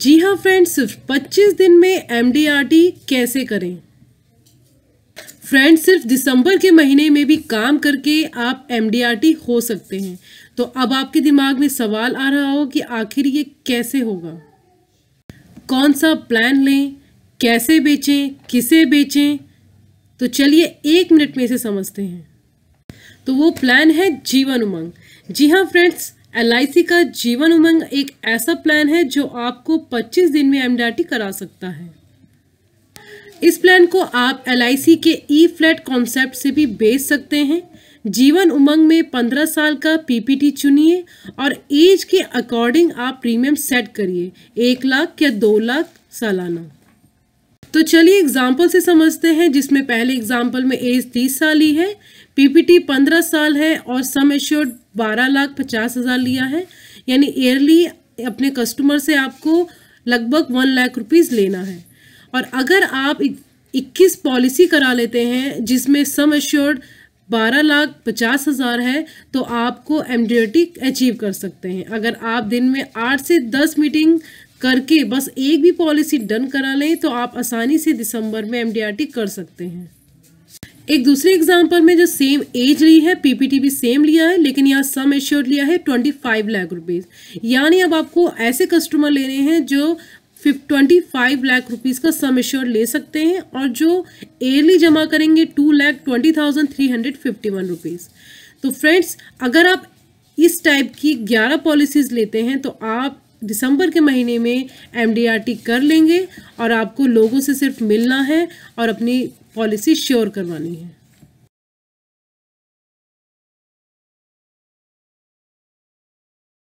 जी हाँ फ्रेंड्स सिर्फ 25 दिन में एम कैसे करें फ्रेंड्स सिर्फ दिसंबर के महीने में भी काम करके आप एम हो सकते हैं तो अब आपके दिमाग में सवाल आ रहा हो कि आखिर ये कैसे होगा कौन सा प्लान लें कैसे बेचें किसे बेचें तो चलिए एक मिनट में इसे समझते हैं तो वो प्लान है जीवन उमंग जी हाँ फ्रेंड्स एल का जीवन उमंग एक ऐसा प्लान है जो आपको 25 दिन में एम करा सकता है इस प्लान को आप एल के ई फ्लैट कॉन्सेप्ट से भी बेच सकते हैं जीवन उमंग में 15 साल का पीपीटी चुनिए और एज के अकॉर्डिंग आप प्रीमियम सेट करिए एक लाख या दो लाख सालाना तो चलिए एग्जाम्पल से समझते हैं जिसमें पहले एग्जाम्पल में एज तीस साल ही है पीपीटी पंद्रह साल है और सम एश्योर्ड बारह लाख पचास हज़ार लिया है यानी ईयरली अपने कस्टमर से आपको लगभग वन लाख रुपीज़ लेना है और अगर आप इक्कीस पॉलिसी करा लेते हैं जिसमें सम एश्योर्ड बारह लाख पचास हज़ार है तो आपको एम अचीव कर सकते हैं अगर आप दिन में आठ से दस मीटिंग करके बस एक भी पॉलिसी डन करा लें तो आप आसानी से दिसंबर में एम कर सकते हैं एक दूसरे एग्जाम्पल में जो सेम एज ली है पीपीटी भी सेम लिया है लेकिन यहाँ सम एश्योर्ड लिया है ट्वेंटी फाइव लाख रुपीज़ यानी अब आपको ऐसे कस्टमर लेने हैं जो ट्वेंटी फाइव लाख रुपीज़ का सम एश्योर ले सकते हैं और जो एयरली जमा करेंगे two lakh twenty thousand three hundred fifty one rupees तो फ्रेंड्स अगर आप इस टाइप की ग्यारह पॉलिसीज़ लेते हैं तो आप दिसंबर के महीने में एम कर लेंगे और आपको लोगों से सिर्फ मिलना है और अपनी पॉलिसी श्योर करवानी है